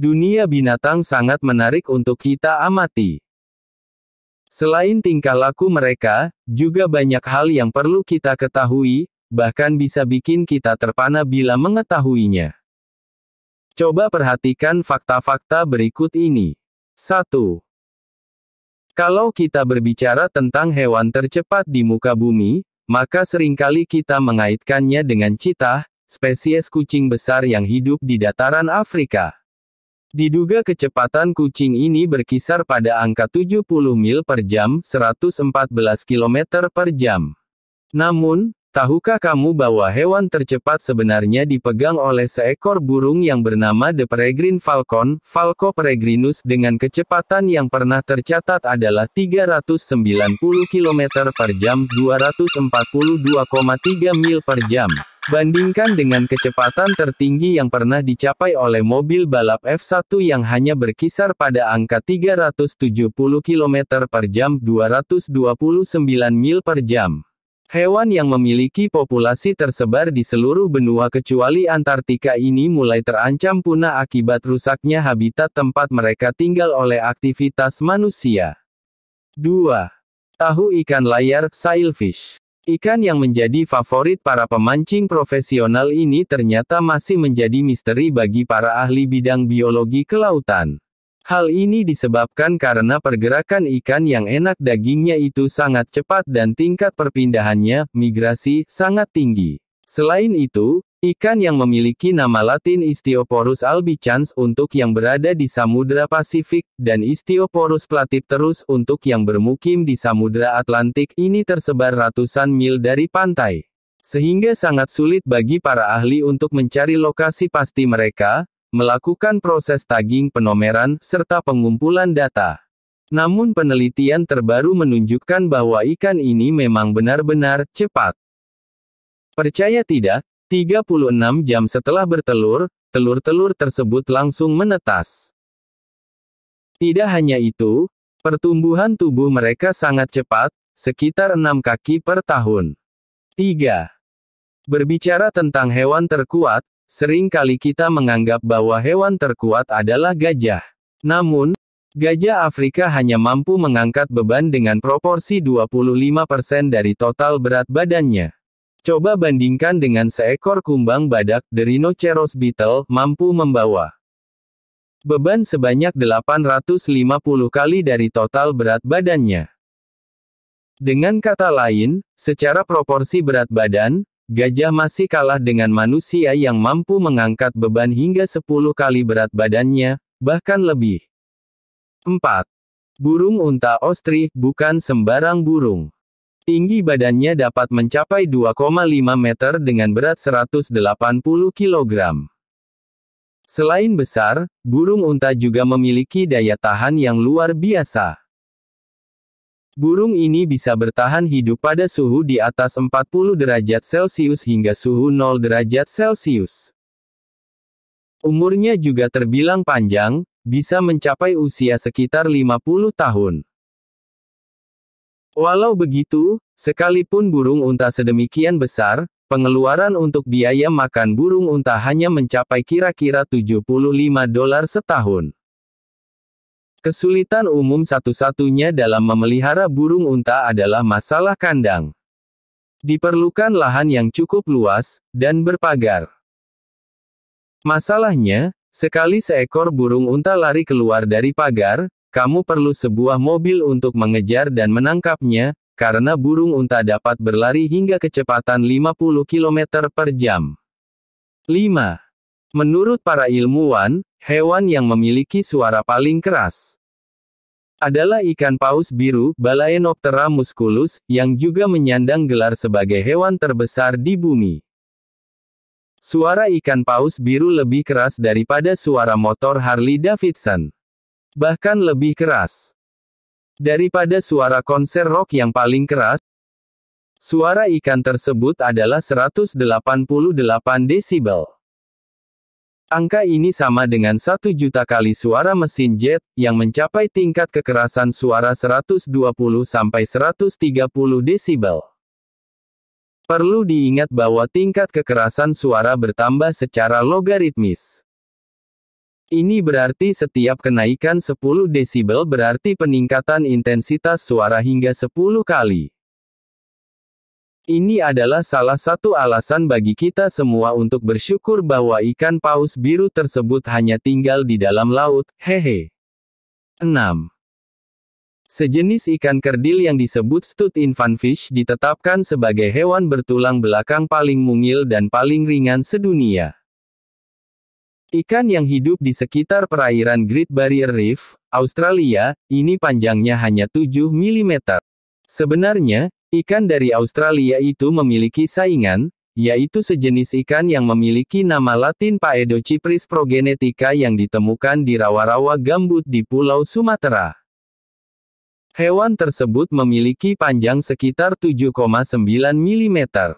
Dunia binatang sangat menarik untuk kita amati. Selain tingkah laku mereka, juga banyak hal yang perlu kita ketahui, bahkan bisa bikin kita terpana bila mengetahuinya. Coba perhatikan fakta-fakta berikut ini. 1. Kalau kita berbicara tentang hewan tercepat di muka bumi, maka seringkali kita mengaitkannya dengan citah, spesies kucing besar yang hidup di dataran Afrika. Diduga kecepatan kucing ini berkisar pada angka 70 mil per jam, 114 km per jam. Namun, tahukah kamu bahwa hewan tercepat sebenarnya dipegang oleh seekor burung yang bernama The Peregrine Falcon, Falco peregrinus, dengan kecepatan yang pernah tercatat adalah 390 km per jam, 242,3 mil per jam. Bandingkan dengan kecepatan tertinggi yang pernah dicapai oleh mobil balap F1 yang hanya berkisar pada angka 370 km per jam 229 mil per jam. Hewan yang memiliki populasi tersebar di seluruh benua kecuali Antartika ini mulai terancam punah akibat rusaknya habitat tempat mereka tinggal oleh aktivitas manusia. 2. Tahu ikan layar, sailfish. Ikan yang menjadi favorit para pemancing profesional ini ternyata masih menjadi misteri bagi para ahli bidang biologi kelautan. Hal ini disebabkan karena pergerakan ikan yang enak dagingnya itu sangat cepat dan tingkat perpindahannya, migrasi, sangat tinggi. Selain itu, Ikan yang memiliki nama latin Istioporus albicans untuk yang berada di Samudra Pasifik, dan Istioporus platipterus untuk yang bermukim di Samudra Atlantik ini tersebar ratusan mil dari pantai. Sehingga sangat sulit bagi para ahli untuk mencari lokasi pasti mereka, melakukan proses tagging penomeran, serta pengumpulan data. Namun penelitian terbaru menunjukkan bahwa ikan ini memang benar-benar cepat. Percaya tidak, 36 jam setelah bertelur, telur-telur tersebut langsung menetas. Tidak hanya itu, pertumbuhan tubuh mereka sangat cepat, sekitar 6 kaki per tahun. 3. Berbicara tentang hewan terkuat, sering kali kita menganggap bahwa hewan terkuat adalah gajah. Namun, Gajah Afrika hanya mampu mengangkat beban dengan proporsi 25% dari total berat badannya. Coba bandingkan dengan seekor kumbang badak, The Rhinoceros Beetle, mampu membawa beban sebanyak 850 kali dari total berat badannya. Dengan kata lain, secara proporsi berat badan, gajah masih kalah dengan manusia yang mampu mengangkat beban hingga 10 kali berat badannya, bahkan lebih. 4. Burung unta ostrich bukan sembarang burung. Tinggi badannya dapat mencapai 2,5 meter dengan berat 180 kg. Selain besar, burung unta juga memiliki daya tahan yang luar biasa. Burung ini bisa bertahan hidup pada suhu di atas 40 derajat Celcius hingga suhu 0 derajat Celcius. Umurnya juga terbilang panjang, bisa mencapai usia sekitar 50 tahun. Walau begitu, sekalipun burung unta sedemikian besar, pengeluaran untuk biaya makan burung unta hanya mencapai kira-kira 75 dolar setahun. Kesulitan umum satu-satunya dalam memelihara burung unta adalah masalah kandang. Diperlukan lahan yang cukup luas dan berpagar. Masalahnya, sekali seekor burung unta lari keluar dari pagar, kamu perlu sebuah mobil untuk mengejar dan menangkapnya, karena burung unta dapat berlari hingga kecepatan 50 km per jam. 5. Menurut para ilmuwan, hewan yang memiliki suara paling keras adalah ikan paus biru, Balaenoptera musculus, yang juga menyandang gelar sebagai hewan terbesar di bumi. Suara ikan paus biru lebih keras daripada suara motor Harley Davidson. Bahkan lebih keras. Daripada suara konser rock yang paling keras, Suara ikan tersebut adalah 188 desibel. Angka ini sama dengan 1 juta kali suara mesin jet, yang mencapai tingkat kekerasan suara 120 sampai 130 desibel. Perlu diingat bahwa tingkat kekerasan suara bertambah secara logaritmis. Ini berarti setiap kenaikan 10 desibel berarti peningkatan intensitas suara hingga 10 kali. Ini adalah salah satu alasan bagi kita semua untuk bersyukur bahwa ikan paus biru tersebut hanya tinggal di dalam laut, hehe. 6. Sejenis ikan kerdil yang disebut stud infanfish ditetapkan sebagai hewan bertulang belakang paling mungil dan paling ringan sedunia. Ikan yang hidup di sekitar perairan Great Barrier Reef, Australia, ini panjangnya hanya 7 mm. Sebenarnya, ikan dari Australia itu memiliki saingan, yaitu sejenis ikan yang memiliki nama latin Paedocypris progenetica yang ditemukan di rawa-rawa gambut di Pulau Sumatera. Hewan tersebut memiliki panjang sekitar 7,9 mm.